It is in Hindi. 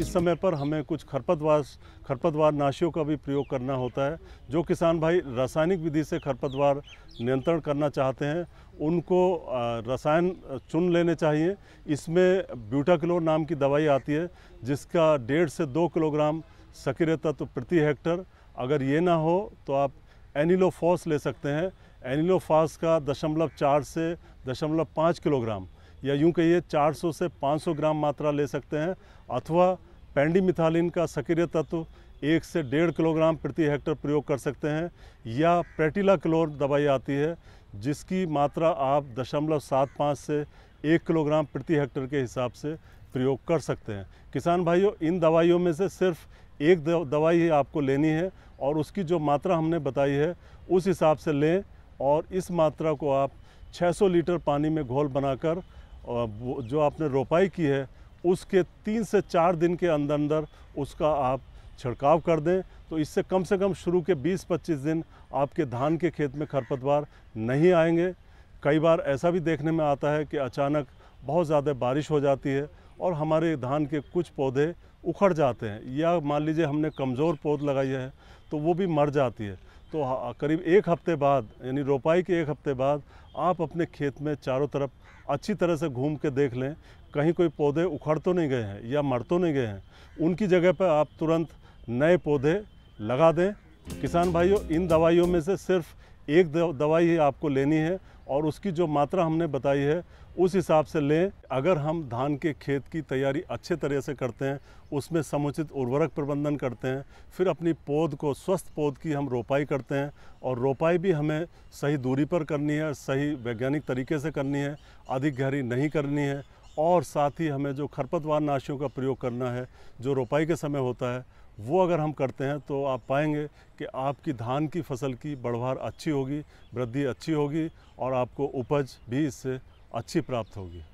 इस समय पर हमें कुछ खरपतवार खरपतवार नाशियों का भी प्रयोग करना होता है जो किसान भाई रासायनिक विधि से खरपतवार नियंत्रण करना चाहते हैं उनको रसायन चुन लेने चाहिए इसमें ब्यूटाक्लोर नाम की दवाई आती है जिसका डेढ़ से दो किलोग्राम सक्रिय तत्व प्रति हेक्टर अगर ये ना हो तो आप एनिलोफॉस ले सकते हैं एनिलोफॉस का दशमलव चार से दशमलव पाँच किलोग्राम या यूं कहिए 400 से 500 ग्राम मात्रा ले सकते हैं अथवा पेंडीमिथालिन का सक्रिय तत्व एक से डेढ़ किलोग्राम प्रति हेक्टर प्रयोग कर सकते हैं या प्रेटिला क्लोर दवाई आती है जिसकी मात्रा आप दशमलव सात पाँच से एक किलोग्राम प्रति हेक्टर के हिसाब से प्रयोग कर सकते हैं किसान भाइयों इन दवाइयों में से सिर्फ एक दवाई ही आपको लेनी है और उसकी जो मात्रा हमने बताई है उस हिसाब से लें और इस मात्रा को आप 600 लीटर पानी में घोल बनाकर जो आपने रोपाई की है उसके तीन से चार दिन के अंदर अंदर उसका आप छिड़काव कर दें तो इससे कम से कम शुरू के 20-25 दिन आपके धान के खेत में खरपतवार नहीं आएंगे कई बार ऐसा भी देखने में आता है कि अचानक बहुत ज़्यादा बारिश हो जाती है और हमारे धान के कुछ पौधे उखड़ जाते हैं या मान लीजिए हमने कमज़ोर पौध लगाई है तो वो भी मर जाती है तो करीब एक हफ्ते बाद यानी रोपाई के एक हफ्ते बाद आप अपने खेत में चारों तरफ अच्छी तरह से घूम के देख लें कहीं कोई पौधे उखड़ तो नहीं गए हैं या मर तो नहीं गए हैं उनकी जगह पर आप तुरंत नए पौधे लगा दें किसान भाइयों इन दवाइयों में से सिर्फ़ एक दवाई आपको लेनी है और उसकी जो मात्रा हमने बताई है उस हिसाब से लें अगर हम धान के खेत की तैयारी अच्छे तरह से करते हैं उसमें समुचित उर्वरक प्रबंधन करते हैं फिर अपनी पौध को स्वस्थ पौध की हम रोपाई करते हैं और रोपाई भी हमें सही दूरी पर करनी है सही वैज्ञानिक तरीके से करनी है अधिक गहरी नहीं करनी है और साथ ही हमें जो खरपतवार नाशियों का प्रयोग करना है जो रोपाई के समय होता है वो अगर हम करते हैं तो आप पाएंगे कि आपकी धान की फसल की बढ़वार अच्छी होगी वृद्धि अच्छी होगी और आपको उपज भी इससे अच्छी प्राप्त होगी